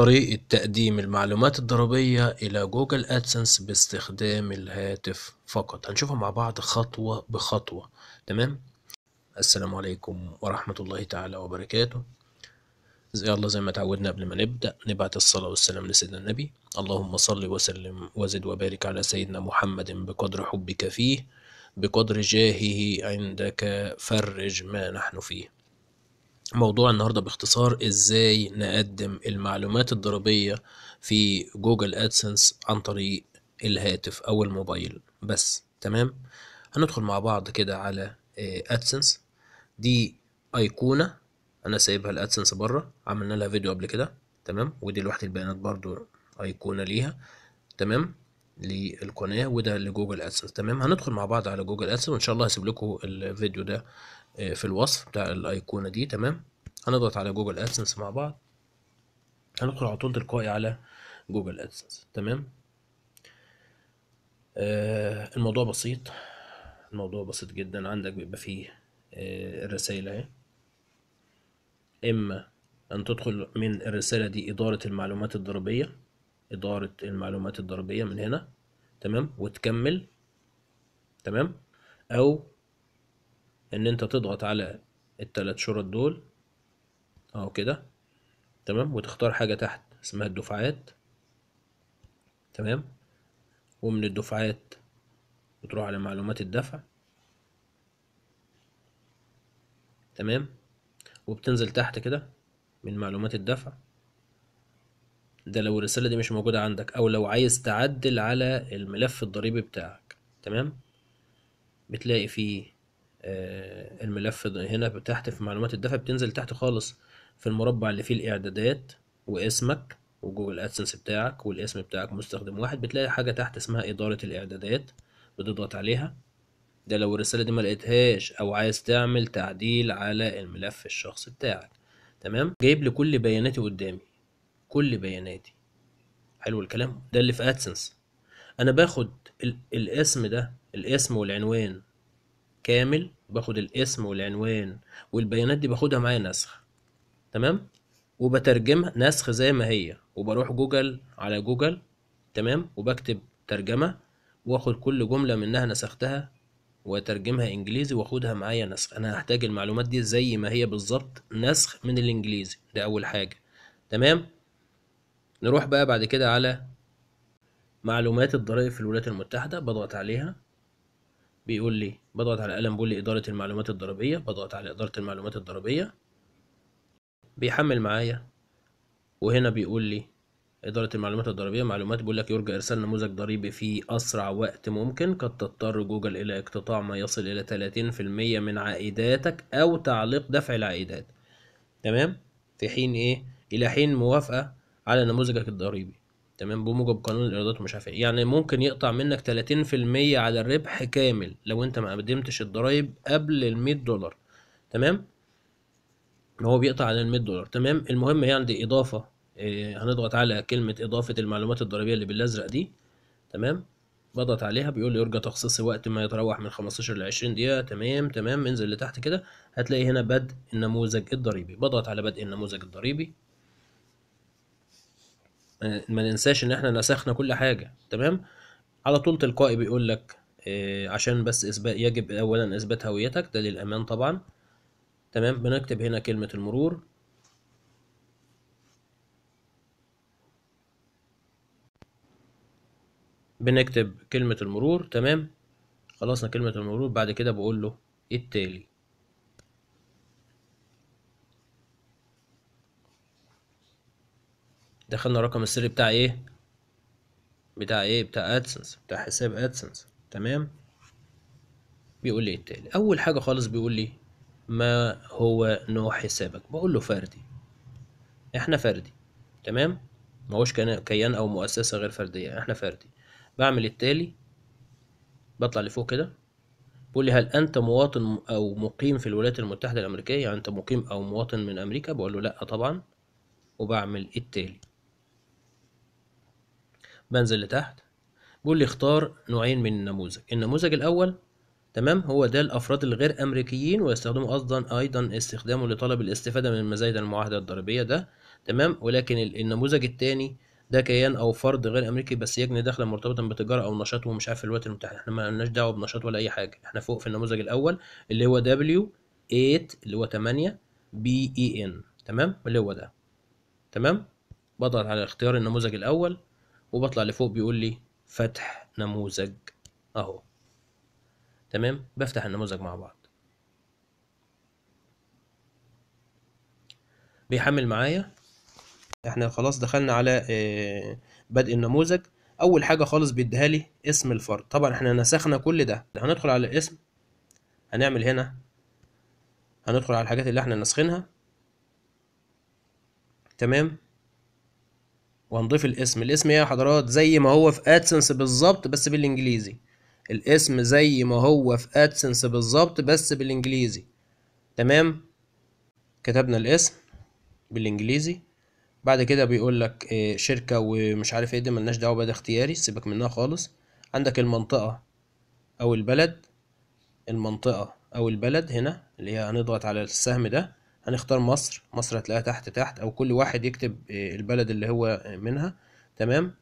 طريقة تقديم المعلومات الضريبية إلى جوجل أدسنس باستخدام الهاتف فقط هنشوفها مع بعض خطوة بخطوة تمام السلام عليكم ورحمة الله تعالى وبركاته يلا زي ما تعودنا قبل ما نبدأ نبعت الصلاة والسلام لسيدنا النبي اللهم صل وسلم وزد وبارك على سيدنا محمد بقدر حبك فيه بقدر جاهه عندك فرج ما نحن فيه موضوع النهاردة باختصار ازاي نقدم المعلومات الضريبية في جوجل ادسنس عن طريق الهاتف او الموبايل بس تمام هندخل مع بعض كده على ادسنس آه، دي ايقونة انا سايبها الادسنس بره عملنا لها فيديو قبل كده تمام ودي لوحة البيانات برضو ايقونة ليها تمام للقناة وده لجوجل ادسنس تمام هندخل مع بعض على جوجل ادسنس وان شاء الله هسيب لكم الفيديو ده آه، في الوصف بتاع الايقونه دي تمام هنضغط على جوجل ادسنس مع بعض هندخل على طول تلقائي على جوجل ادسنس تمام آه الموضوع بسيط الموضوع بسيط جدا عندك بيبقى فيه آه الرسائل اهي اما ان تدخل من الرساله دي اداره المعلومات الضريبيه اداره المعلومات الضريبيه من هنا تمام وتكمل تمام او ان انت تضغط على التلات شرط دول اهو كده تمام وتختار حاجة تحت اسمها الدفعات تمام ومن الدفعات بتروح على معلومات الدفع تمام وبتنزل تحت كده من معلومات الدفع ده لو الرسالة دي مش موجودة عندك أو لو عايز تعدل على الملف الضريبي بتاعك تمام بتلاقي فيه آه، الملف هنا تحت في معلومات الدفع بتنزل تحت خالص في المربع اللي فيه الاعدادات واسمك وجوجل ادسنس بتاعك والاسم بتاعك مستخدم واحد بتلاقي حاجه تحت اسمها اداره الاعدادات بتضغط عليها ده لو الرساله دي ما لقيتهاش او عايز تعمل تعديل على الملف الشخصي بتاعك تمام جايب لي كل بياناتي قدامي كل بياناتي حلو الكلام ده اللي في ادسنس انا باخد الاسم ده الاسم والعنوان كامل باخد الاسم والعنوان والبيانات دي باخدها معايا نسخ تمام وبترجمها نسخ زي ما هي وبروح جوجل على جوجل تمام وبكتب ترجمة واخد كل جملة منها نسختها وترجمها انجليزي واخدها معايا نسخ انا هحتاج المعلومات دي زي ما هي بالظبط نسخ من الانجليزي ده اول حاجة تمام نروح بقى بعد كده على معلومات الضرائب في الولايات المتحدة بضغط عليها بيقول لي بضغط على قلم لي إدارة المعلومات الضريبية بضغط على إدارة المعلومات الضريبية بيحمل معايا وهنا بيقول لي إدارة المعلومات الضريبية معلومات بيقول لك يرجى إرسال نموذج ضريبي في أسرع وقت ممكن قد تضطر جوجل إلى اقتطاع ما يصل إلى 30% من عائداتك أو تعليق دفع العائدات تمام في حين إيه إلى حين موافقة على نموذجك الضريبي تمام بموجب قانون الايرادات ومش عارف ايه يعني ممكن يقطع منك 30% على الربح كامل لو انت ما قدمتش الضرايب قبل ال 100 دولار تمام هو بيقطع على ال 100 دولار تمام المهم هي عندي اضافه آه، هنضغط على كلمه اضافه المعلومات الضريبيه اللي بالازرق دي تمام بضغط عليها بيقول لي يرجى تخصيص وقت ما يتراوح من 15 ل 20 دقيقه تمام تمام انزل لتحت كده هتلاقي هنا بدء النموذج الضريبي بضغط على بدء النموذج الضريبي آه، ما ننساش ان احنا نسخنا كل حاجه تمام على طول تلقائي بيقول لك آه، عشان بس اثبات يجب اولا اثبات هويتك ده للامان طبعا تمام بنكتب هنا كلمه المرور بنكتب كلمه المرور تمام خلصنا كلمه المرور بعد كده بقول له التالي دخلنا الرقم السري بتاع ايه بتاع ايه بتاع ادسنس بتاع حساب ادسنس تمام بيقول لي التالي اول حاجه خالص بيقول لي ما هو نوع حسابك بقول له فردي احنا فردي تمام ما هوش كيان او مؤسسه غير فرديه احنا فردي بعمل التالي بطلع لفوق كده بيقول لي هل انت مواطن او مقيم في الولايات المتحده الامريكيه يعني انت مقيم او مواطن من امريكا بقول له لا طبعا وبعمل التالي بنزل لتحت قول لي اختار نوعين من النموذج النموذج الاول تمام هو ده الافراد الغير امريكيين ويستخدموا اصلا ايضا استخدامه لطلب الاستفاده من مزايا المعاهده الضريبيه ده تمام ولكن النموذج الثاني ده كيان او فرد غير امريكي بس يجني دخلا مرتبطا بتجاره او نشاط ومش عارف في الولايات المتحده احنا ما لناش دعوه بنشاط ولا اي حاجه احنا فوق في النموذج الاول اللي هو W 8 اللي هو 8 بي اي ان تمام اللي هو ده تمام بضغط على اختيار النموذج الاول وبطلع لفوق بيقول لي فتح نموذج اهو تمام بفتح النموذج مع بعض بيحمل معايا احنا خلاص دخلنا على آه، بدء النموذج اول حاجه خالص بيديها لي اسم الفرد طبعا احنا نسخنا كل ده هندخل على الاسم هنعمل هنا هندخل على الحاجات اللي احنا نسخنها تمام وهنضيف الاسم الاسم ايه يا حضرات زي ما هو في ادسنس بالظبط بس بالانجليزي الاسم زي ما هو في ادسنس بالظبط بس بالانجليزي تمام كتبنا الاسم بالانجليزي بعد كده بيقول لك آه، شركه ومش عارف ايه دي ملناش دعوه بده ده اختياري سيبك منها خالص عندك المنطقه او البلد المنطقه او البلد هنا اللي هي هنضغط على السهم ده هنختار مصر مصر هتلاقيها تحت تحت او كل واحد يكتب آه، البلد اللي هو منها تمام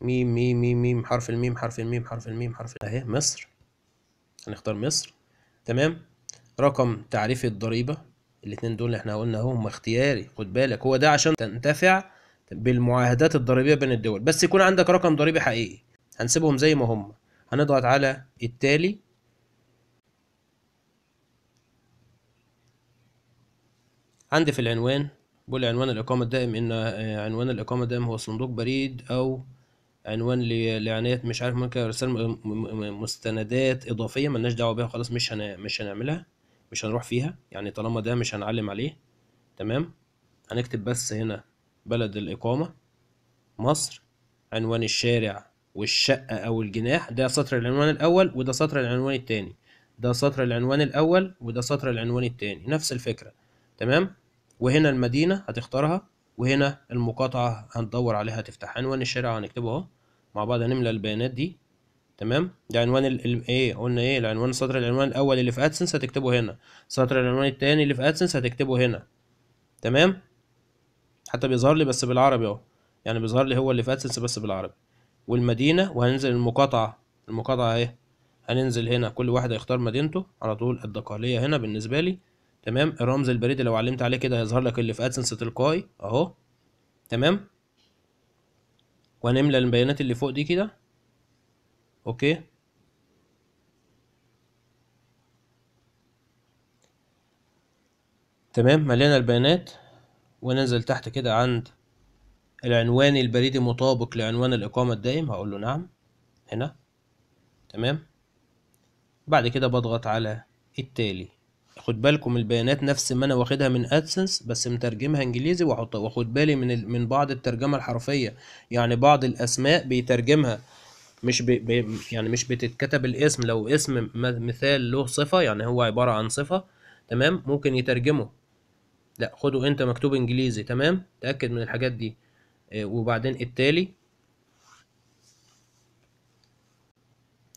ميم ميم ميم ميم حرف الميم حرف الميم حرف الميم حرف اهي مصر هنختار مصر تمام رقم تعريف الضريبة الاتنين دول اللي احنا قلنا هم اختياري خد بالك هو ده عشان تنتفع بالمعاهدات الضريبية بين الدول بس يكون عندك رقم ضريبي حقيقي هنسيبهم زي ما هم هنضغط على التالي عندي في العنوان بقول عنوان الإقامة الدائم إن آه، عنوان الإقامة الدائم هو صندوق بريد أو عنوان لعناية مش عارف ممكن رسالة مستندات إضافية ملناش دعوة بيها خلاص مش هن... مش هنعملها مش هنروح فيها يعني طالما ده مش هنعلم عليه تمام هنكتب بس هنا بلد الإقامة مصر عنوان الشارع والشقة أو الجناح ده سطر العنوان الأول وده سطر العنوان التاني ده سطر العنوان الأول وده سطر العنوان التاني نفس الفكرة تمام وهنا المدينة هتختارها وهنا المقاطعة هندور عليها هتفتح عنوان الشارع هنكتبه اهو مع بعض هنملى البيانات دي تمام ده عنوان ال... ايه قلنا ايه العنوان سطر العنوان الاول اللي في ادسنس هتكتبه هنا سطر العنوان التاني اللي في ادسنس هتكتبه هنا تمام حتى بيظهر لي بس بالعربي اهو يعني بيظهر لي هو اللي في ادسنس بس بالعربي والمدينة وهننزل المقاطعة المقاطعة اهي هننزل هنا كل واحد هيختار مدينته على طول الدقالية هنا بالنسبة لي تمام الرمز البريد لو علمت عليه كده هيظهر لك اللي في ادسنس تلقائي اهو تمام وهنملى البيانات اللي فوق دي كده اوكي تمام ملينا البيانات وننزل تحت كده عند العنوان البريدي مطابق لعنوان الإقامة الدائم هقول له نعم هنا تمام بعد كده بضغط على التالي خد بالكم البيانات نفس ما انا واخدها من ادسنس بس مترجمها انجليزي واحط واخد بالي من ال... من بعض الترجمه الحرفيه يعني بعض الاسماء بيترجمها مش ب... ب... يعني مش بتتكتب الاسم لو اسم مثال له صفه يعني هو عباره عن صفه تمام ممكن يترجمه لا خده انت مكتوب انجليزي تمام تاكد من الحاجات دي آه، وبعدين التالي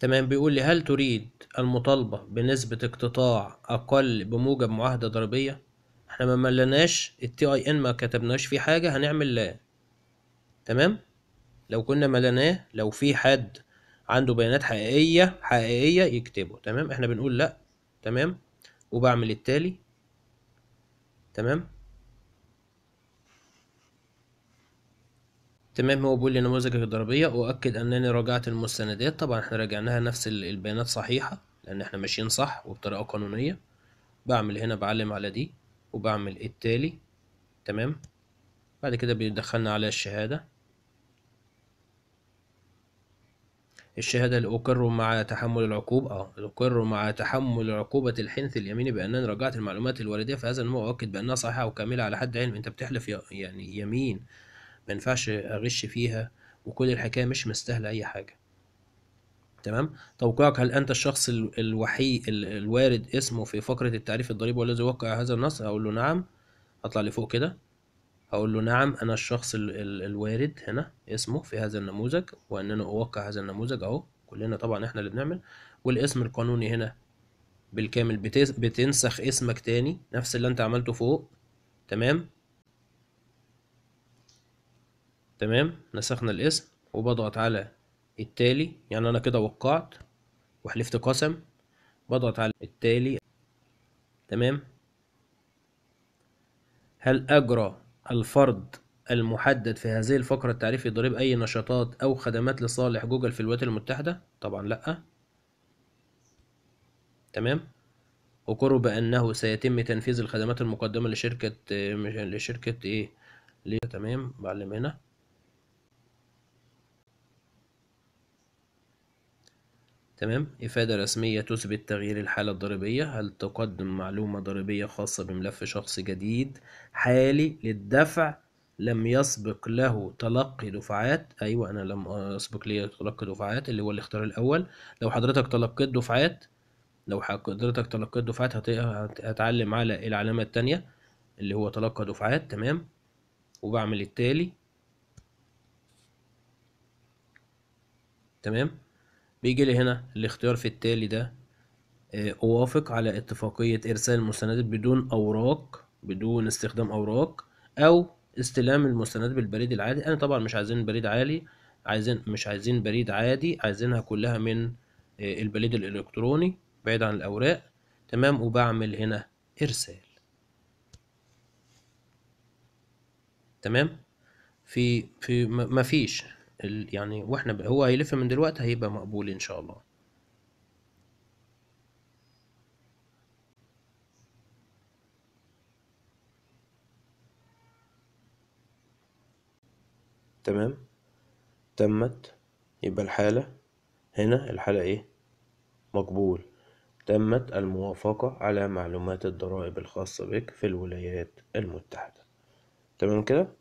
تمام بيقول لي هل تريد المطالبة بنسبة اقتطاع أقل بموجب معاهدة ضريبية؟ احنا ما ملناش التي اي ان ما كتبناش فيه حاجة هنعمل لا تمام؟ لو كنا ملناه لو في حد عنده بيانات حقيقية حقيقية يكتبه تمام احنا بنقول لا تمام وبعمل التالي تمام تمام هو بيقول لي نموذجك الضريبية أؤكد أنني راجعت المستندات طبعا احنا راجعناها نفس البيانات صحيحة لأن احنا ماشيين صح وبطريقة قانونية بعمل هنا بعلم على دي وبعمل التالي تمام بعد كده بيدخلنا على الشهادة الشهادة الأقر مع تحمل العقوبة اه أقر مع تحمل عقوبة الحنث اليميني بأنني راجعت المعلومات الواردية فهذا النمو أؤكد بأنها صحيحة وكاملة على حد علم أنت بتحلف يعني يمين ما ينفعش اغش فيها وكل الحكايه مش مستاهله اي حاجه تمام توقيعك هل انت الشخص الوحيد الوارد اسمه في فقره التعريف الضريبي والذي وقع هذا النص اقول له نعم اطلع لفوق كده اقول له نعم انا الشخص ال ال الوارد هنا اسمه في هذا النموذج وان انا اوقع هذا النموذج اهو كلنا طبعا احنا اللي بنعمل والاسم القانوني هنا بالكامل بتنسخ اسمك تاني نفس اللي انت عملته فوق تمام تمام نسخنا الاسم وبضغط على التالي يعني انا كده وقعت وحلفت قسم بضغط على التالي تمام هل أجرى الفرد المحدد في هذه الفقرة التعريفي ضريب أي نشاطات أو خدمات لصالح جوجل في الولايات المتحدة؟ طبعا لأ تمام وقرب أنه سيتم تنفيذ الخدمات المقدمة لشركة لشركة إيه؟ تمام بعلم هنا تمام إفادة رسمية تثبت تغيير الحالة الضريبية هل تقدم معلومة ضريبية خاصة بملف شخص جديد حالي للدفع لم يسبق له تلقي دفعات أيوة أنا لم أسبق لي تلقي دفعات اللي هو الاختيار الأول لو حضرتك تلقيت دفعات لو حضرتك تلقيت دفعات هتعلم على العلامة التانية اللي هو تلقى دفعات تمام وبعمل التالي تمام بيجي لي هنا الاختيار في التالي ده آه، أوافق على اتفاقية إرسال المستندات بدون أوراق بدون استخدام أوراق أو استلام المستندات بالبريد العادي أنا طبعا مش عايزين بريد عالي عايزين مش عايزين بريد عادي عايزينها كلها من آه، البريد الإلكتروني بعيد عن الأوراق تمام وبعمل هنا إرسال تمام في في مفيش يعني واحنا هو هيلف من دلوقتي هيبقى مقبول ان شاء الله تمام تمت يبقى الحالة هنا الحالة ايه مقبول تمت الموافقة على معلومات الضرائب الخاصة بك في الولايات المتحدة تمام كده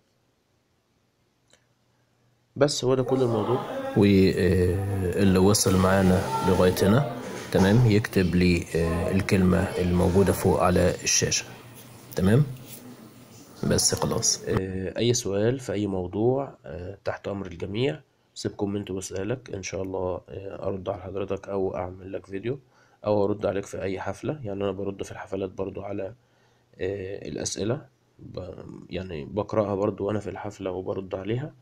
بس هو ده كل الموضوع واللي آه، وصل معانا لغايه هنا تمام يكتب لي آه، الكلمه الموجوده فوق على الشاشه تمام بس خلاص آه، اي سؤال في اي موضوع تحت امر الجميع سيب كومنت واسالك ان شاء الله ارد على حضرتك او اعمل لك فيديو او ارد عليك في اي حفله يعني انا برد في الحفلات برضو على الاسئله يعني بقراها برضو وانا في الحفله وبرد عليها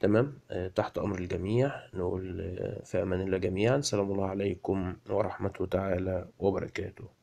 تمام آه، تحت أمر الجميع نقول آه، في أمان الله جميعا سلام الله عليكم ورحمته تعالى وبركاته